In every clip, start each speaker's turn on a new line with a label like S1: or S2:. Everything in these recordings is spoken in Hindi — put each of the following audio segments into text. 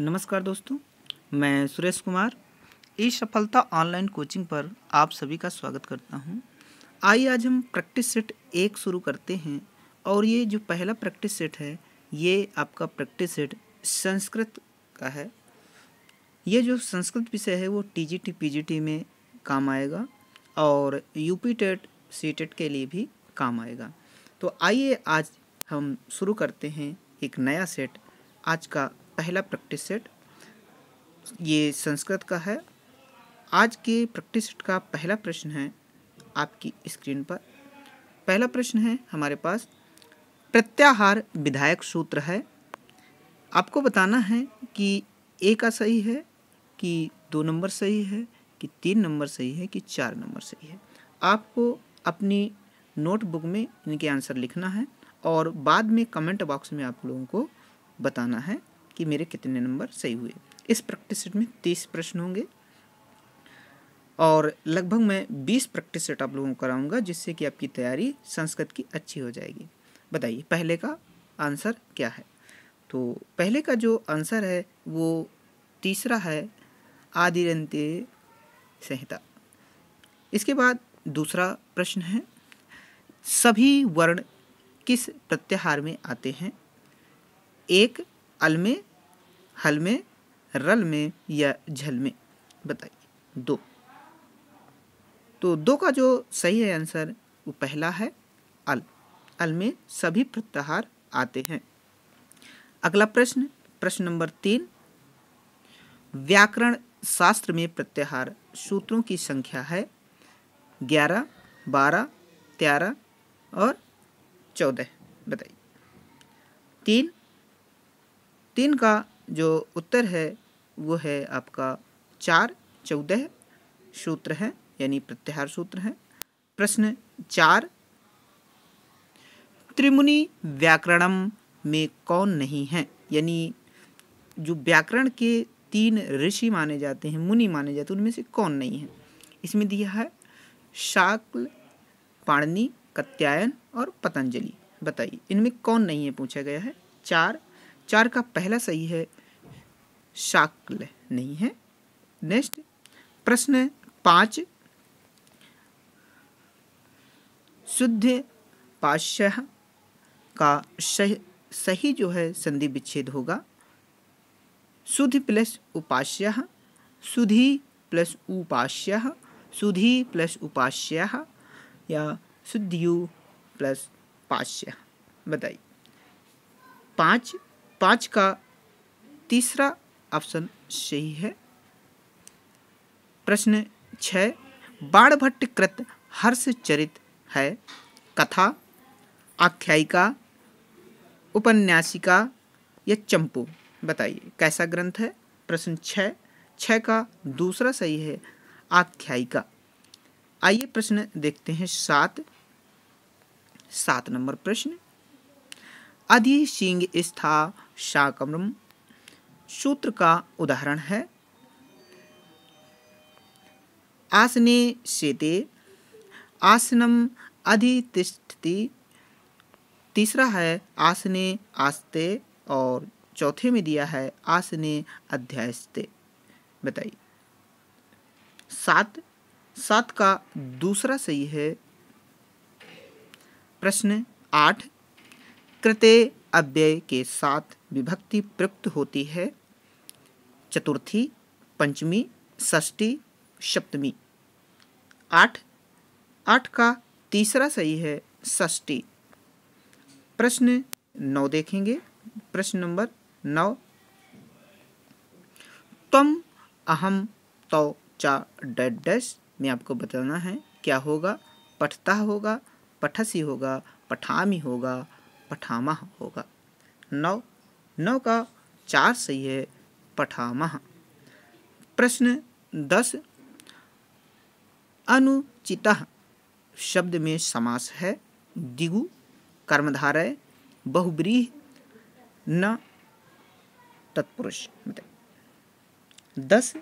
S1: नमस्कार दोस्तों मैं सुरेश कुमार ई सफलता ऑनलाइन कोचिंग पर आप सभी का स्वागत करता हूं। आइए आज हम प्रैक्टिस सेट एक शुरू करते हैं और ये जो पहला प्रैक्टिस सेट है ये आपका प्रैक्टिस सेट संस्कृत का है ये जो संस्कृत विषय है वो T T G P G T में काम आएगा और यूपी टेट सी टेट के लिए भी काम आएगा तो आइए आज हम शुरू करते हैं एक नया सेट आज का पहला प्रैक्टिस सेट ये संस्कृत का है आज के प्रैक्टिस सेट का पहला प्रश्न है आपकी स्क्रीन पर पहला प्रश्न है हमारे पास प्रत्याहार विधायक सूत्र है आपको बताना है कि ए का सही है कि दो नंबर सही है कि तीन नंबर सही है कि चार नंबर सही है आपको अपनी नोटबुक में इनके आंसर लिखना है और बाद में कमेंट बॉक्स में आप लोगों को बताना है कि मेरे कितने नंबर सही हुए इस प्रैक्टिस सेट में तीस प्रश्न होंगे और लगभग मैं बीस प्रैक्टिस सेट आप लोगों को कराऊंगा जिससे कि आपकी तैयारी संस्कृत की अच्छी हो जाएगी बताइए पहले का आंसर क्या है तो पहले का जो आंसर है वो तीसरा है आदिरंते संहिता इसके बाद दूसरा प्रश्न है सभी वर्ण किस प्रत्याहार में आते हैं एक अल में हल में रल में या झल में बताइए दो तो दो का जो सही है आंसर वो पहला है अल अल में सभी प्रत्याहार आते हैं अगला प्रश्न प्रश्न नंबर तीन व्याकरण शास्त्र में प्रत्याहार सूत्रों की संख्या है ग्यारह बारह तेरह और चौदह बताइए तीन तीन का जो उत्तर है वो है आपका चार चौदह सूत्र है यानी प्रत्याहार सूत्र है प्रश्न चार त्रिमुनि व्याकरणम में कौन नहीं है यानी जो व्याकरण के तीन ऋषि माने जाते हैं मुनि माने जाते हैं उनमें से कौन नहीं है इसमें दिया है शाक्ल पाणनी कत्यायन और पतंजलि बताइए इनमें कौन नहीं है पूछा गया है चार चार का पहला सही है शाकल नहीं है नेक्स्ट प्रश्न पाँच शुद्ध पाशह का सही, सही जो है संधि विच्छेद होगा शुद्ध प्लस उपास्य सुधि प्लस उपास्य सुधि प्लस उपास्य या शुद्धियु प्लस पाश्य बताइए पाँच पाँच का तीसरा ऑप्शन सही है प्रश्न छः बाणभट्ट कृत हर्षचरित है कथा आख्यायिका उपन्यासिका या चंपू बताइए कैसा ग्रंथ है प्रश्न छः छः का दूसरा सही है आख्यायिका आइए प्रश्न देखते हैं सात सात नंबर प्रश्न अधि सिंह स्था शाकम्रम सूत्र का उदाहरण है आसने शेते आसनम अधितिष्ठति तीसरा है आसने आस्ते और चौथे में दिया है आसने अध्यायस्ते बताइए सात सात का दूसरा सही है प्रश्न आठ कृते अव्यय के साथ विभक्ति प्रयुक्त होती है चतुर्थी पंचमी षष्ठी सप्तमी आठ आठ का तीसरा सही है षष्ठी प्रश्न नौ देखेंगे प्रश्न नंबर नौ तम अहम तो चा डेड डैश में आपको बताना है क्या होगा पठता होगा पठसी होगा पठामी होगा पठामा होगा नौ नौ का चार सही है पठामः प्रश्न दस अनुचित शब्द में समास है दिगु कर्मधारय बहुब्रीह न तत्पुरुष दस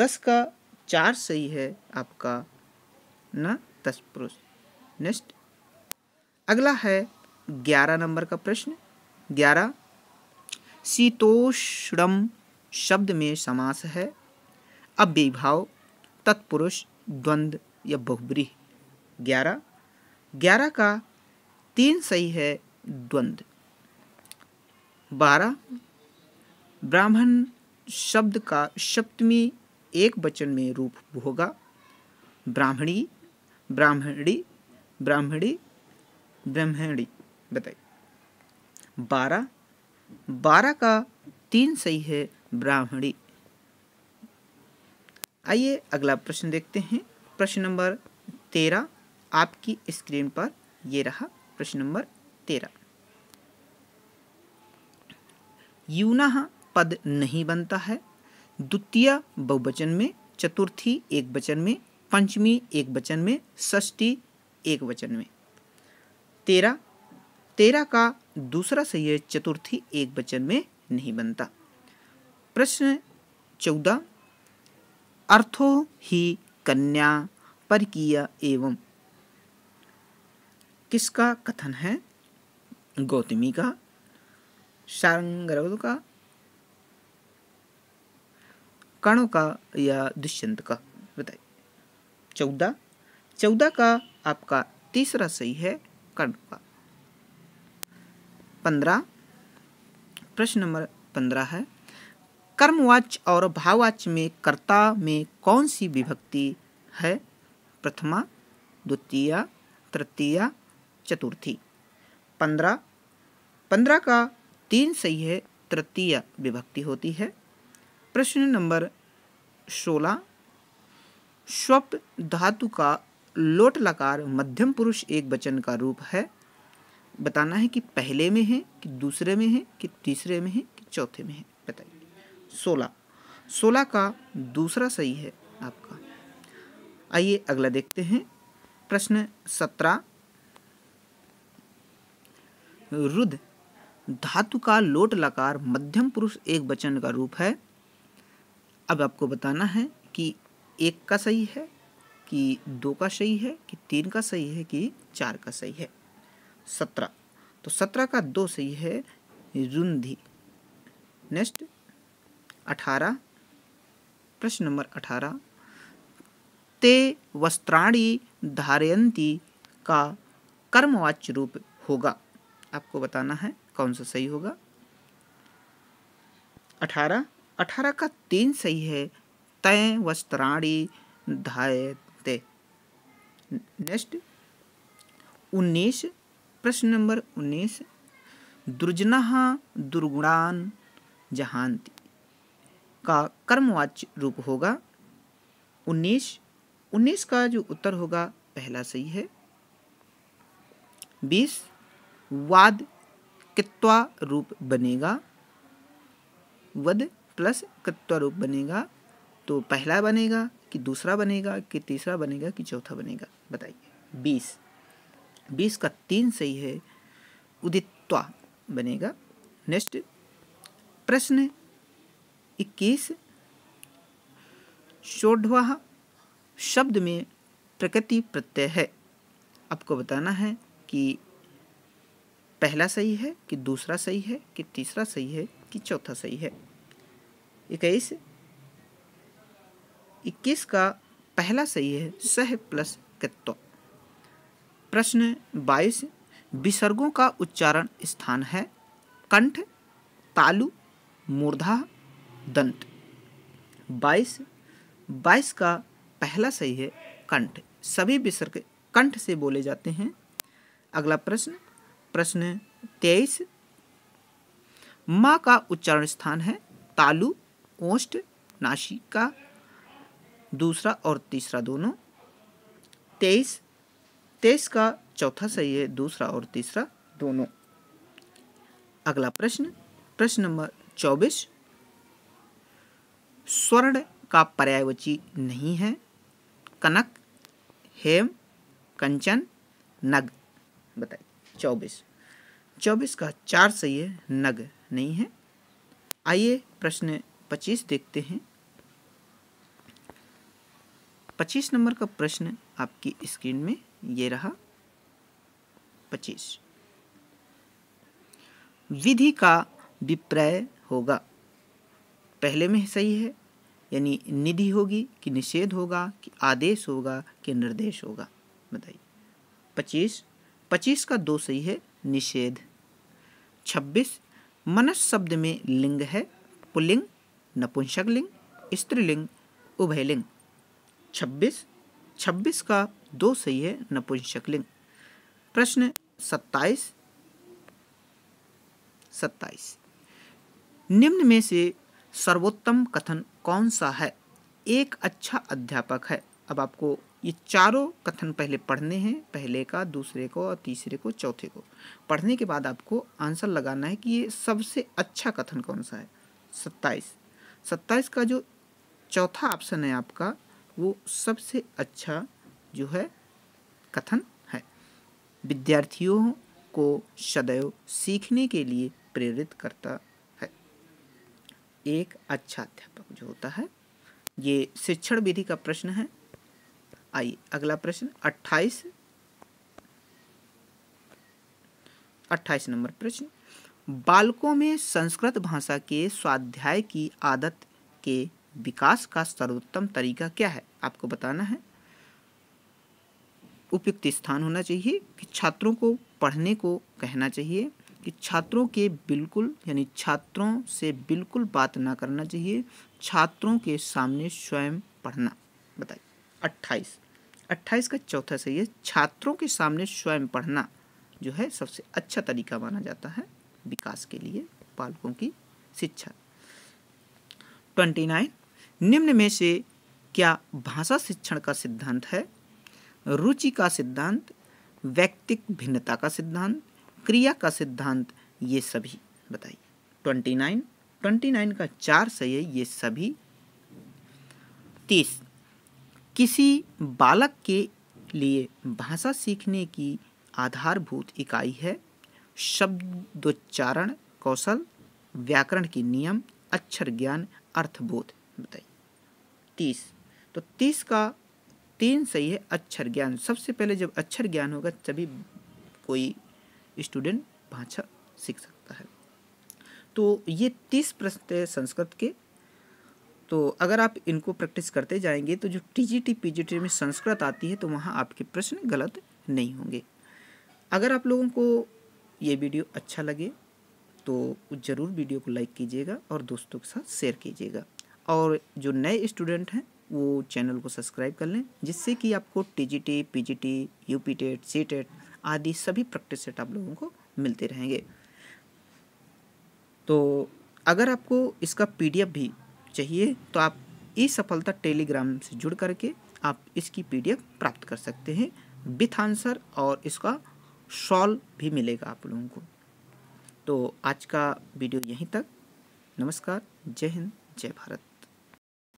S1: दस का चार सही है आपका न तत्पुरुष नेक्स्ट अगला है ग्यारह नंबर का प्रश्न ग्यारह शीतोष्णम शब्द में समास है अव्यभाव तत्पुरुष द्वंद्व या बहुब्री ग्यारह ग्यारह का तीन सही है द्वंद बारह ब्राह्मण शब्द का सप्तमी एक वचन में रूप होगा ब्राह्मणी ब्राह्मणी ब्राह्मणी ब्राह्मणी बताइए बारह बारह का तीन सही है ब्राह्मणी आइए अगला प्रश्न देखते हैं प्रश्न नंबर तेरह आपकी स्क्रीन पर ये रहा प्रश्न नंबर तेरह यूना पद नहीं बनता है द्वितीय बहुवचन में चतुर्थी एक वचन में पंचमी एक वचन में षष्ठी एक वचन में तेरह तेरह का दूसरा सही चतुर्थी एक वचन में नहीं बनता प्रश्न चौदह अर्थो ही कन्या पर किया एवं किसका कथन है गौतमी का शारंगरव का कर्ण का या दुष्यंत का बताइए चौदह चौदह का आपका तीसरा सही है कर्ण का पंद्रह प्रश्न नंबर पंद्रह है कर्मवाच और भाववाच में कर्ता में कौन सी विभक्ति है प्रथमा द्वितीय तृतीय चतुर्थी पंद्रह पंद्रह का तीन सही है तृतीय विभक्ति होती है प्रश्न नंबर सोलह स्वप धातु का लोट लकार मध्यम पुरुष एक वचन का रूप है बताना है कि पहले में है कि दूसरे में है कि तीसरे में है कि चौथे में है सोलह सोलह का दूसरा सही है आपका आइए अगला देखते हैं प्रश्न सत्रह रुद्र धातु का लोट लकार मध्यम पुरुष एक वचन का रूप है अब आपको बताना है कि एक का सही है कि दो का सही है कि तीन का सही है कि चार का सही है सत्रह तो सत्रह का दो सही है रुंधी नेक्स्ट अठारह प्रश्न नंबर अठारह ते वस्त्राणी धारयंती का कर्मवाच्य रूप होगा आपको बताना है कौन सा सही होगा अठारह अठारह का तीन सही है तय वस्त्राणी धायते नेक्स्ट उन्नीस प्रश्न नंबर उन्नीस दुर्जना दुर्गुणान जहांती का कर्मवाच्य रूप होगा उन्नीस उन्नीस का जो उत्तर होगा पहला सही है बीस वाद कित्वा रूप बनेगा वद प्लस कृत्वा रूप बनेगा तो पहला बनेगा कि दूसरा बनेगा कि तीसरा बनेगा कि चौथा बनेगा बताइए बीस बीस का तीन सही है उदित्वा बनेगा नेक्स्ट प्रश्न इक्कीस षोडवा शब्द में प्रकृति प्रत्यय है आपको बताना है कि पहला सही है कि दूसरा सही है कि तीसरा सही है कि चौथा सही है इक्कीस इक्कीस का पहला सही है सह प्लस कृत्व प्रश्न बाईस विसर्गों का उच्चारण स्थान है कंठ तालु मूर्धा दंत बाईस बाईस का पहला सही है कंठ सभी विसर्ग कंठ से बोले जाते हैं अगला प्रश्न प्रश्न तेईस माँ का उच्चारण स्थान है तालु कोष्ठ नाशिका दूसरा और तीसरा दोनों तेईस तेईस का चौथा सही है दूसरा और तीसरा दोनों अगला प्रश्न प्रश्न नंबर चौबीस स्वर्ण का पर्यायवची नहीं है कनक हेम कंचन नग बताइए चौबीस चौबीस का चार सही है नग नहीं है आइए प्रश्न पच्चीस देखते हैं पच्चीस नंबर का प्रश्न आपकी स्क्रीन में ये रहा पच्चीस विधि का विप्रय होगा पहले में सही है यानी निधि होगी कि निषेध होगा कि आदेश होगा कि निर्देश होगा बताइए पच्चीस पच्चीस का दो सही है निषेध छब्बीस मनस शब्द में लिंग है पुलिंग नपुंसक लिंग स्त्रीलिंग उभयलिंग छब्बीस छब्बीस का दो सही है नपुंसक लिंग प्रश्न सत्ताईस सत्ताईस निम्न में से सर्वोत्तम कथन कौन सा है एक अच्छा अध्यापक है अब आपको ये चारों कथन पहले पढ़ने हैं पहले का दूसरे को और तीसरे को चौथे को पढ़ने के बाद आपको आंसर लगाना है कि ये सबसे अच्छा कथन कौन सा है सत्ताईस सत्ताईस का जो चौथा ऑप्शन है आपका वो सबसे अच्छा जो है कथन है विद्यार्थियों को सदैव सीखने के लिए प्रेरित करता एक अच्छा अध्यापक जो होता है ये शिक्षण विधि का प्रश्न है आइए अगला प्रश्न अट्ठाईस अट्ठाईस नंबर प्रश्न बालकों में संस्कृत भाषा के स्वाध्याय की आदत के विकास का सर्वोत्तम तरीका क्या है आपको बताना है उपयुक्त स्थान होना चाहिए कि छात्रों को पढ़ने को कहना चाहिए कि छात्रों के बिल्कुल यानी छात्रों से बिल्कुल बात ना करना चाहिए छात्रों के सामने स्वयं पढ़ना बताइए अट्ठाईस अट्ठाईस का चौथा सही है छात्रों के सामने स्वयं पढ़ना जो है सबसे अच्छा तरीका माना जाता है विकास के लिए बालकों की शिक्षा ट्वेंटी नाइन निम्न में से क्या भाषा शिक्षण का सिद्धांत है रुचि का सिद्धांत व्यक्तिक भिन्नता का सिद्धांत क्रिया का सिद्धांत ये सभी बताइए ट्वेंटी नाइन ट्वेंटी नाइन का चार सही है ये सभी तीस किसी बालक के लिए भाषा सीखने की आधारभूत इकाई है शब्दोच्चारण कौशल व्याकरण के नियम अक्षर ज्ञान अर्थबोध बताइए तीस तो तीस का तीन सही है अक्षर ज्ञान सबसे पहले जब अक्षर ज्ञान होगा तभी कोई स्टूडेंट भाषा सीख सकता है तो ये तीस प्रश्न थे संस्कृत के तो अगर आप इनको प्रैक्टिस करते जाएंगे तो जो टीजीटी पीजीटी में संस्कृत आती है तो वहाँ आपके प्रश्न गलत नहीं होंगे अगर आप लोगों को ये वीडियो अच्छा लगे तो ज़रूर वीडियो को लाइक कीजिएगा और दोस्तों के साथ शेयर कीजिएगा और जो नए स्टूडेंट हैं वो चैनल को सब्सक्राइब कर लें जिससे कि आपको T G T P G T U P TET C TET आदि सभी प्रैक्टिस सेट आप लोगों को मिलते रहेंगे तो अगर आपको इसका पी डी एफ भी चाहिए तो आप ई सफलता टेलीग्राम से जुड़ करके आप इसकी पी डी एफ प्राप्त कर सकते हैं विथ आंसर और इसका सॉल्व भी मिलेगा आप लोगों को तो आज का वीडियो यहीं तक नमस्कार जय हिंद जय भारत